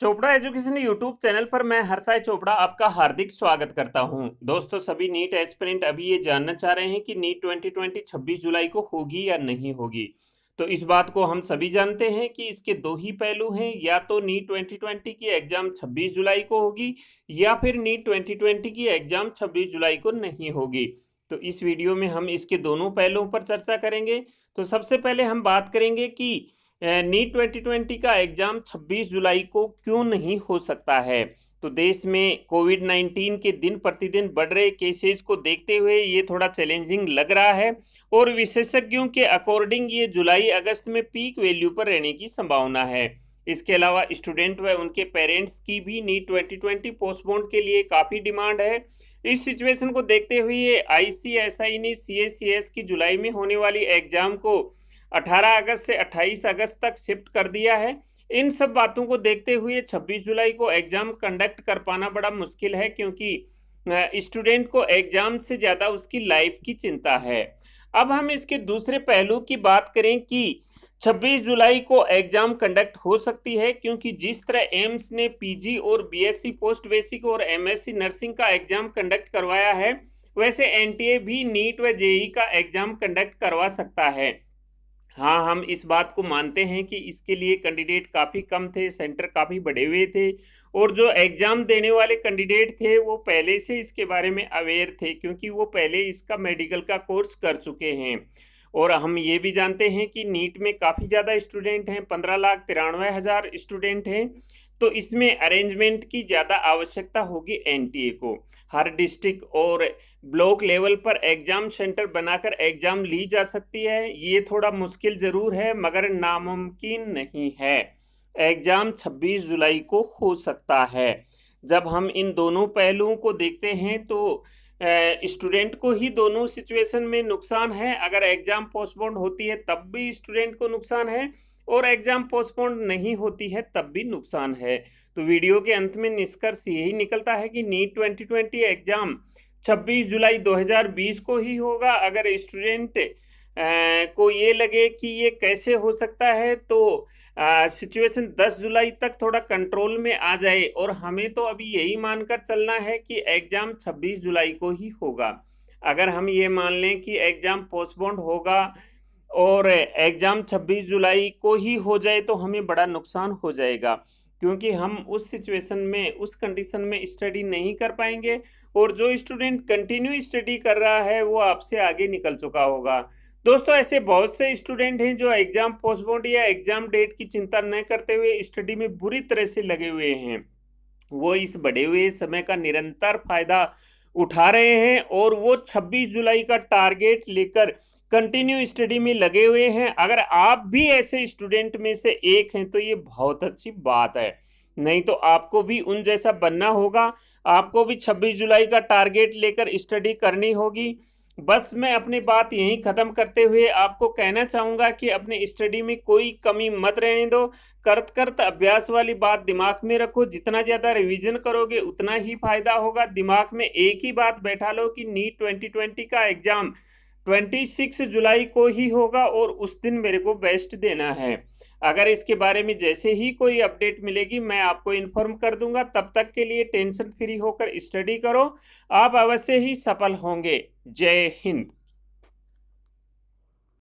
Chopra education YouTube channel पर मैं हरसाई चोपड़ा आपका हार्दिक स्वागत करता हूं दोस्तों सभी नीट एस्पिरेंट अभी ये जानना चाह रहे हैं कि नीट 2020 26 जुलाई को होगी या नहीं होगी तो इस बात को हम सभी जानते हैं कि इसके दो ही पहलू हैं या तो नीट 2020 की एग्ज़ाम 26 जुलाई को होगी या फिर नीट ट्वेंटी की एग्ज़ाम छब्बीस जुलाई को नहीं होगी तो इस वीडियो में हम इसके दोनों पहलुओं पर चर्चा करेंगे तो सबसे पहले हम बात करेंगे कि नीट 2020 का एग्ज़ाम 26 जुलाई को क्यों नहीं हो सकता है तो देश में कोविड 19 के दिन प्रतिदिन बढ़ रहे केसेस को देखते हुए ये थोड़ा चैलेंजिंग लग रहा है और विशेषज्ञों के अकॉर्डिंग ये जुलाई अगस्त में पीक वैल्यू पर रहने की संभावना है इसके अलावा स्टूडेंट व उनके पेरेंट्स की भी नीट 2020 पोस्टपोन्ड के लिए काफ़ी डिमांड है इस सिचुएशन को देखते हुए आई सी ने सी की जुलाई में होने वाली एग्जाम को 18 अगस्त से 28 अगस्त तक शिफ्ट कर दिया है इन सब बातों को देखते हुए 26 जुलाई को एग्ज़ाम कंडक्ट कर पाना बड़ा मुश्किल है क्योंकि स्टूडेंट को एग्ज़ाम से ज़्यादा उसकी लाइफ की चिंता है अब हम इसके दूसरे पहलू की बात करें कि 26 जुलाई को एग्ज़ाम कंडक्ट हो सकती है क्योंकि जिस तरह एम्स ने पीजी और बीएससी पोस्ट बेसिक और एमएससी नर्सिंग का एग्ज़ाम कंडक्ट करवाया है वैसे एनटीए भी नीट व जेई का एग्ज़ाम कंडक्ट करवा सकता है हाँ हम इस बात को मानते हैं कि इसके लिए कैंडिडेट काफ़ी कम थे सेंटर काफ़ी बढ़े हुए थे और जो एग्ज़ाम देने वाले कैंडिडेट थे वो पहले से इसके बारे में अवेयर थे क्योंकि वो पहले इसका मेडिकल का कोर्स कर चुके हैं और हम ये भी जानते हैं कि नीट में काफ़ी ज़्यादा स्टूडेंट हैं पंद्रह लाख तिरानवे हज़ार स्टूडेंट हैं तो इसमें अरेंजमेंट की ज़्यादा आवश्यकता होगी एनटीए को हर डिस्ट्रिक्ट और ब्लॉक लेवल पर एग्ज़ाम सेंटर बनाकर एग्ज़ाम ली जा सकती है ये थोड़ा मुश्किल ज़रूर है मगर नामुमकिन नहीं है एग्ज़ाम 26 जुलाई को हो सकता है जब हम इन दोनों पहलुओं को देखते हैं तो स्टूडेंट को ही दोनों सिचुएशन में नुकसान है अगर एग्ज़ाम पोस्टपोन्ड होती है तब भी स्टूडेंट को नुकसान है और एग्ज़ाम पोस्टपोन नहीं होती है तब भी नुकसान है तो वीडियो के अंत में निष्कर्ष यही निकलता है कि नीट 2020 एग्ज़ाम 26 जुलाई 2020 को ही होगा अगर स्टूडेंट को ये लगे कि ये कैसे हो सकता है तो सिचुएशन 10 जुलाई तक थोड़ा कंट्रोल में आ जाए और हमें तो अभी यही मानकर चलना है कि एग्ज़ाम 26 जुलाई को ही होगा अगर हम ये मान लें कि एग्ज़ाम पोस्टपोन्ड होगा और एग्ज़ाम 26 जुलाई को ही हो जाए तो हमें बड़ा नुकसान हो जाएगा क्योंकि हम उस सिचुएशन में उस कंडीशन में स्टडी नहीं कर पाएंगे और जो स्टूडेंट कंटिन्यू स्टडी कर रहा है वो आपसे आगे निकल चुका होगा दोस्तों ऐसे बहुत से स्टूडेंट हैं जो एग्ज़ाम पोस्टपोन्ड या एग्ज़ाम डेट की चिंता न करते हुए स्टडी में बुरी तरह से लगे हुए हैं वो इस बढ़े हुए समय का निरंतर फायदा उठा रहे हैं और वो 26 जुलाई का टारगेट लेकर कंटिन्यू स्टडी में लगे हुए हैं अगर आप भी ऐसे स्टूडेंट में से एक हैं तो ये बहुत अच्छी बात है नहीं तो आपको भी उन जैसा बनना होगा आपको भी 26 जुलाई का टारगेट लेकर स्टडी करनी होगी बस मैं अपनी बात यहीं ख़त्म करते हुए आपको कहना चाहूँगा कि अपने स्टडी में कोई कमी मत रहने दो करत करत अभ्यास वाली बात दिमाग में रखो जितना ज़्यादा रिवीजन करोगे उतना ही फायदा होगा दिमाग में एक ही बात बैठा लो कि नीट ट्वेंटी ट्वेंटी का एग्ज़ाम ट्वेंटी सिक्स जुलाई को ही होगा और उस दिन मेरे को बेस्ट देना है अगर इसके बारे में जैसे ही कोई अपडेट मिलेगी मैं आपको इन्फॉर्म कर दूंगा तब तक के लिए टेंशन फ्री होकर स्टडी करो आप अवश्य ही सफल होंगे जय हिंद